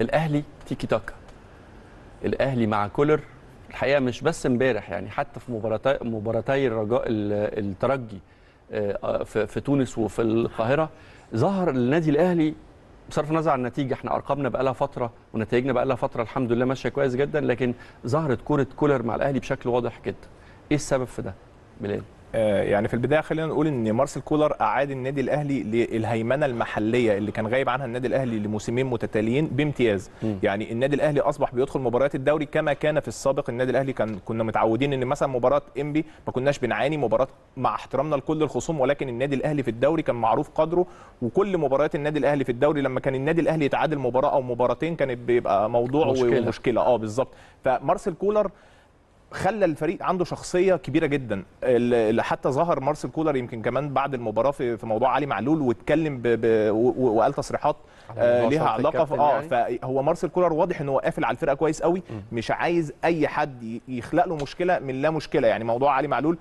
الاهلي تيكي تاكا الاهلي مع كولر الحقيقه مش بس امبارح يعني حتى في مباراتي مباراتي الرجاء الترجي آه، في تونس وفي القاهره ظهر النادي الاهلي بصرف النظر عن النتيجه احنا ارقامنا بقى لها فتره ونتائجنا بقى لها فتره الحمد لله ماشيه كويس جدا لكن ظهرت كوره كولر مع الاهلي بشكل واضح جدا ايه السبب في ده بلال آه، يعني في البدايه خلينا نقول ان مارسيل كولر اعاد النادي الاهلي للهيمنه المحليه اللي كان غايب عنها النادي الاهلي لموسمين متتاليين بامتياز م. يعني النادي الاهلي اصبح بيدخل مباريات الدوري كما كان في السابق النادي الاهلي كان كنا متعودين ان مثلا مباراه انبي ما كناش بنعاني مباراه مع احترامنا لكل الخصوم ولكن النادي الاهلي في الدوري كان معروف قدره وكل مباريات النادي الاهلي في الدوري لما كان النادي الاهلي يتعادل مباراه او مباراتين كانت بيبقى موضوع مشكله, ومشكلة. اه بالظبط فمارسيل كولر خلى الفريق عنده شخصيه كبيره جدا اللي حتى ظهر مارسيل كولر يمكن كمان بعد المباراه في, في موضوع علي معلول واتكلم ب ب وقال تصريحات آه، ليها علاقه في اه يعني. فهو مارسيل كولر واضح ان هو قافل على الفرقه كويس قوي مش عايز اي حد يخلق له مشكله من لا مشكله يعني موضوع علي معلول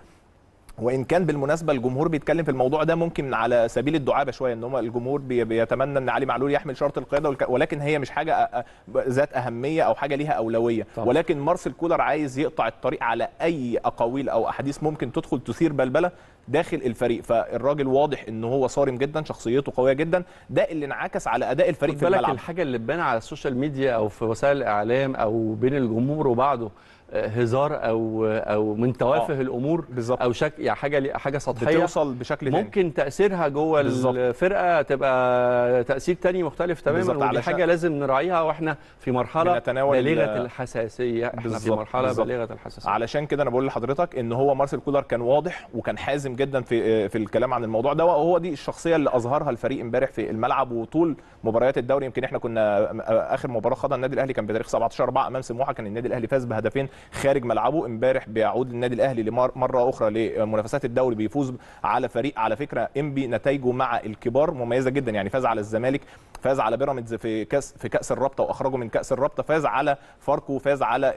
وان كان بالمناسبه الجمهور بيتكلم في الموضوع ده ممكن على سبيل الدعابه شويه ان هم الجمهور بيتمنى ان علي معلول يحمل شرط القياده ولكن هي مش حاجه ذات اهميه او حاجه ليها اولويه طبعا. ولكن مارسيل كولر عايز يقطع الطريق على اي اقاويل او احاديث ممكن تدخل تثير بلبله داخل الفريق فالراجل واضح ان هو صارم جدا شخصيته قويه جدا ده اللي انعكس على اداء الفريق في الملعب الحاجه اللي بان على السوشيال ميديا او في وسائل الاعلام او بين الجمهور وبعضه آه، هزار او آه، او من توافه آه. الامور بالزبط. او شك يعني حاجه حاجه سطحيه بتوصل بشكل ممكن تاثيرها جوه بالزبط. الفرقه تبقى تاثير تاني مختلف تماما ودي حاجه لازم نراعيها واحنا في مرحله بالغه الحساسيه احنا بالزبط. في مرحله بالغه الحساسيه علشان كده انا بقول لحضرتك ان هو مارسيل كولر كان واضح وكان حازم جدا في آه، في الكلام عن الموضوع ده وهو دي الشخصيه اللي اظهرها الفريق امبارح في الملعب وطول مباريات الدوري يمكن احنا كنا آه، آه، اخر مباراه خدها النادي الاهلي كان بتاريخ 17 4 امام سموحه كان النادي الاهلي فاز بهدفين خارج ملعبه امبارح بيعود النادي الاهلي مره اخرى لمنافسات الدوري بيفوز على فريق على فكره انبي نتائجه مع الكبار مميزه جدا يعني فاز على الزمالك فاز على بيراميدز في كاس في كاس الرابطه واخرجه من كاس الرابطه فاز على فاركو فاز على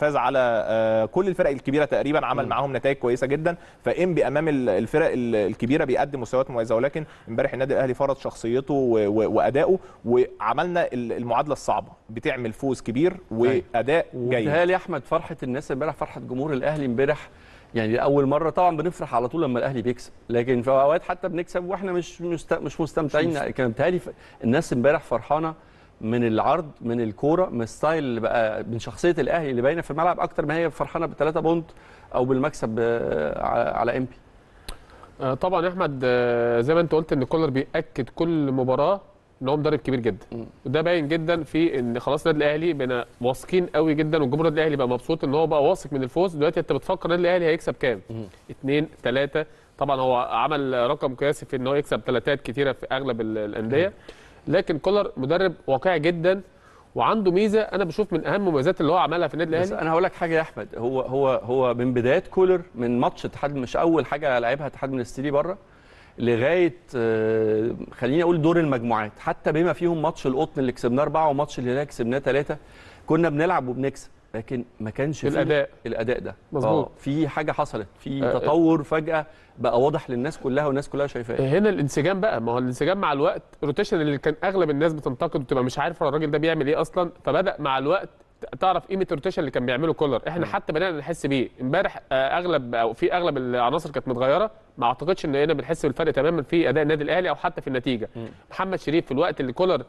فاز على كل الفرق الكبيره تقريبا عمل معاهم نتائج كويسه جدا جدا فانبي امام الفرق الكبيره بيقدم مستويات مميزه ولكن امبارح النادي الاهلي فرض شخصيته واداؤه وعملنا المعادله الصعبه بتعمل فوز كبير أيوة. واداء جيد يا احمد فرحه الناس امبارح فرحه جمهور الاهلي امبارح يعني اول مره طبعا بنفرح على طول لما الاهلي بيكسب لكن في اوقات حتى بنكسب واحنا مش مست... مش مستمتعين كان بتهيألي الناس امبارح فرحانه من العرض من الكوره من الستايل اللي بقى من شخصيه الاهلي اللي باينه في الملعب اكتر ما هي فرحانه بثلاثه بونت او بالمكسب آه، على امبي آه، طبعا احمد آه، زي ما انت قلت ان كولر بياكد كل مباراه ان هو مدرب كبير جدا وده باين جدا في ان خلاص النادي الاهلي بقينا واثقين قوي جدا والجمهور النادي الاهلي بقى مبسوط ان هو بقى واثق من الفوز دلوقتي انت بتفكر النادي الاهلي هيكسب كام؟ اثنين ثلاثه طبعا هو عمل رقم قياسي في ان هو يكسب ثلاثات كتيره في اغلب الانديه لكن كولر مدرب واقعي جدا وعنده ميزه انا بشوف من اهم مميزات اللي هو عملها في النادي الاهلي بس انا هقول لك حاجه يا احمد هو هو هو من بدايه كولر من ماتش اتحاد مش اول حاجه لعبها اتحاد من السيتي بره لغايه آه، خليني اقول دور المجموعات حتى بما فيهم ماتش القطن اللي كسبناه اربعه وماتش الهلال كسبناه ثلاثه كنا بنلعب وبنكسب لكن ما كانش في الاداء الاداء ده مظبوط آه، في حاجه حصلت في آه، آه. تطور فجاه بقى واضح للناس كلها والناس كلها شايفاه هنا الانسجام بقى ما هو الانسجام مع الوقت روتيشن اللي كان اغلب الناس بتنتقد وتبقى مش عارفه الراجل ده بيعمل ايه اصلا فبدا مع الوقت تعرف قيمه الروتيشن اللي كان بيعمله كولر احنا م. حتى بدانا نحس بيه امبارح اغلب او في اغلب العناصر كانت متغيره ما اعتقدش ان هنا بنحس بالفرق تماما في اداء النادي الاهلي او حتى في النتيجه م. محمد شريف في الوقت اللي كولر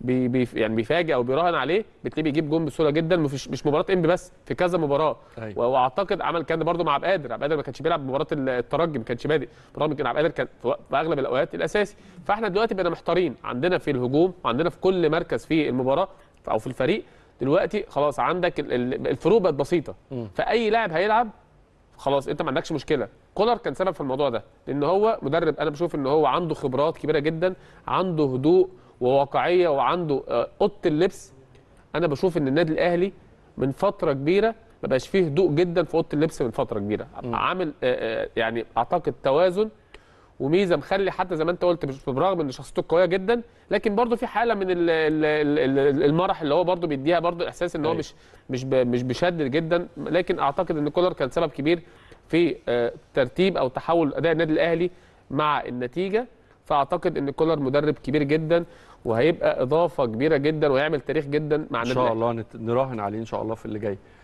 بي بي يعني بيفاجئ او بيراهن عليه بتلاقيه بيجيب جون بسهوله جدا مش مش مباراه انبي بس في كذا مباراه أيوة. واعتقد عمل كده برده مع عبد القادر عبد القادر ما كانش بيلعب مباراه الترجي ما كانش بادئ برغم ان عبد القادر كان في اغلب الاوقات الاساسي فاحنا دلوقتي بقينا محتارين عندنا في الهجوم وعندنا في كل مركز في المباراه او في الفريق دلوقتي خلاص عندك الفروق بقت بسيطه م. فاي لاعب هيلعب خلاص انت ما عندكش مشكله كولر كان سبب في الموضوع ده لان هو مدرب انا بشوف ان هو عنده خبرات كبيره جدا عنده هدوء وواقعيه وعنده آه، اوضه اللبس انا بشوف ان النادي الاهلي من فتره كبيره ما بقاش فيه هدوء جدا في اوضه اللبس من فتره كبيره م. عامل آه، آه، يعني اعتقد توازن وميزه مخلي حتى زي ما انت قلت برغم ان شخصيته قويه جدا لكن برضه في حاله من المرح اللي هو برضه بيديها برضه احساس ان هو أيوه. مش مش مش بشد جدا لكن اعتقد ان كولر كان سبب كبير في ترتيب او تحول اداء النادي الاهلي مع النتيجه فاعتقد ان كولر مدرب كبير جدا وهيبقى اضافه كبيره جدا وهيعمل تاريخ جدا مع النادي ان شاء الله نراهن عليه ان شاء الله في اللي جاي